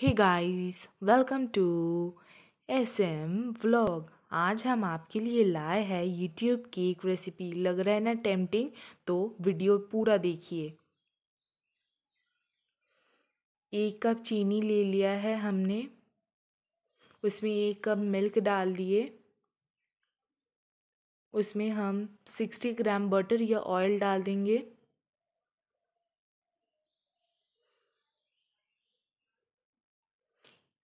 hey guys welcome to S M vlog आज हम आपके लिए लाए हैं यूट्यूब की एक रेसिपी लग रहा है ना टेम्पटिंग तो वीडियो पूरा देखिए एक कप चीनी ले लिया है हमने उसमें एक कप मिल्क डाल दिए उसमें हम सिक्सटी ग्राम बटर या ऑयल डाल देंगे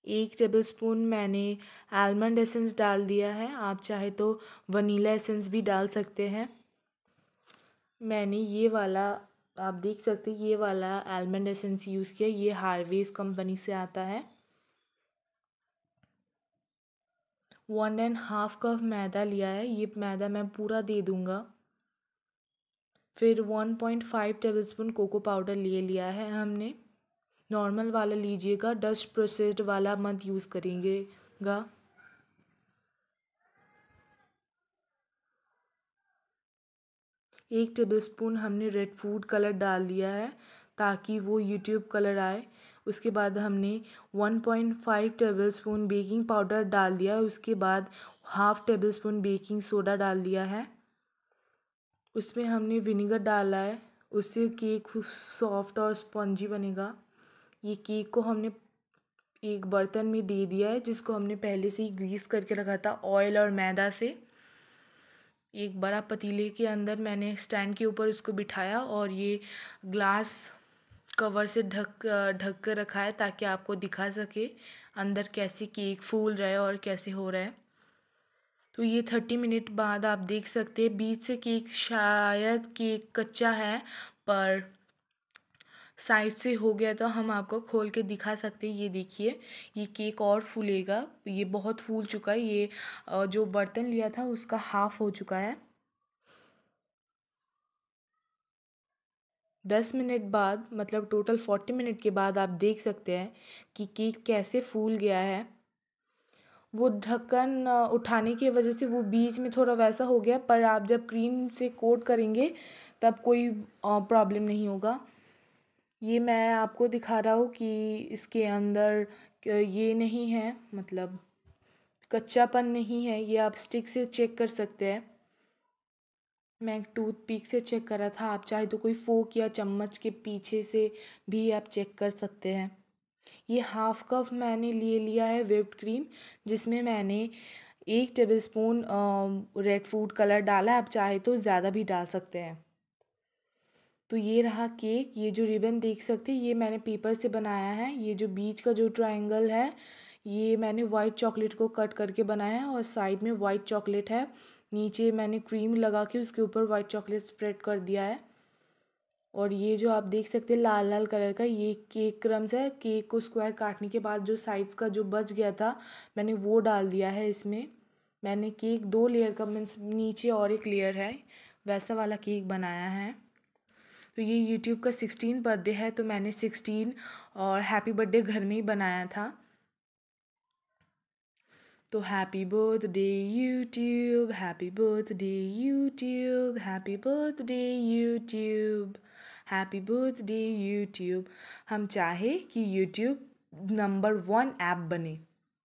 एक टेबलस्पून मैंने आलमंड एसेंस डाल दिया है आप चाहे तो वनीला एसेंस भी डाल सकते हैं मैंने ये वाला आप देख सकते हैं ये वाला आलमंड एसेंस यूज़ किया ये हार्वेज कंपनी से आता है वन एंड हाफ कप मैदा लिया है ये मैदा मैं पूरा दे दूँगा फिर one point five tablespoon cocoa powder ले लिया है हमने नॉर्मल वाला लीजिएगा डस्ट प्रोसेस्ड वाला मत यूज़ करेंगेगा एक टेबलस्पून हमने रेड फूड कलर डाल दिया है ताकि वो यूट्यूब कलर आए उसके बाद हमने 1.5 टेबलस्पून बेकिंग पाउडर डाल दिया है उसके बाद half tablespoon baking soda डाल दिया है उसमें हमने विनेगर डाला है उससे केक सॉफ्ट और स्पॉन्जी बनेगा ये केक को हमने एक बर्तन में दे दिया है जिसको हमने पहले से ही ग्रीस करके रखा था ऑयल और मैदा से एक बड़ा पतीले के अंदर मैंने स्टैंड के ऊपर उसको बिठाया और ये ग्लास कवर से ढक ढक कर रखा है ताकि आपको दिखा सके अंदर कैसे केक फूल रहा है और कैसे हो रहा है तो ये थर्टी मिनट बाद आप देख सकते हैं बीच से केक शायद केक कच्चा है पर साइड से हो गया तो हम आपको खोल के दिखा सकते हैं ये देखिए ये केक और फूलेगा ये बहुत फूल चुका है ये जो बर्तन लिया था उसका हाफ हो चुका है दस मिनट बाद मतलब टोटल फोर्टी मिनट के बाद आप देख सकते हैं कि केक कैसे फूल गया है वो ढक्कन उठाने की वजह से वो बीच में थोड़ा वैसा हो गया पर आप जब क्रीम से कोट करेंगे तब कोई प्रॉब्लम नहीं होगा ये मैं आपको दिखा रहा हूँ कि इसके अंदर ये नहीं है मतलब कच्चापन नहीं है ये आप स्टिक से चेक कर सकते हैं मैं टूथ पिक से चेक करा था आप चाहे तो कोई फोक या चम्मच के पीछे से भी आप चेक कर सकते हैं ये हाफ़ कप मैंने ले लिया है विप्ड क्रीम जिसमें मैंने एक tablespoon red food colour डाला है आप चाहे तो ज़्यादा भी डाल सकते हैं तो ये रहा केक ये जो रिबन देख सकते हैं ये मैंने पेपर से बनाया है ये जो बीच का जो ट्रायंगल है ये मैंने वाइट चॉकलेट को कट करके बनाया है और साइड में वाइट चॉकलेट है नीचे मैंने क्रीम लगा के उसके ऊपर वाइट चॉकलेट स्प्रेड कर दिया है और ये जो आप देख सकते हैं लाल लाल कलर का ये केक क्रम्स है केक को स्क्वायर काटने के बाद जो साइड्स का जो बच गया था मैंने वो डाल दिया है इसमें मैंने केक दो लेयर का मीन्स नीचे और एक लेयर है वैसा वाला केक बनाया है तो ये यूट्यूब का सिक्सटीन बर्थडे है तो मैंने सिक्सटीन और हैप्पी बर्थडे घर में ही बनाया था तो happy birthday YouTube happy birthday YouTube happy birthday YouTube happy birthday YouTube हम चाहे कि यूट्यूब नंबर वन ऐप बने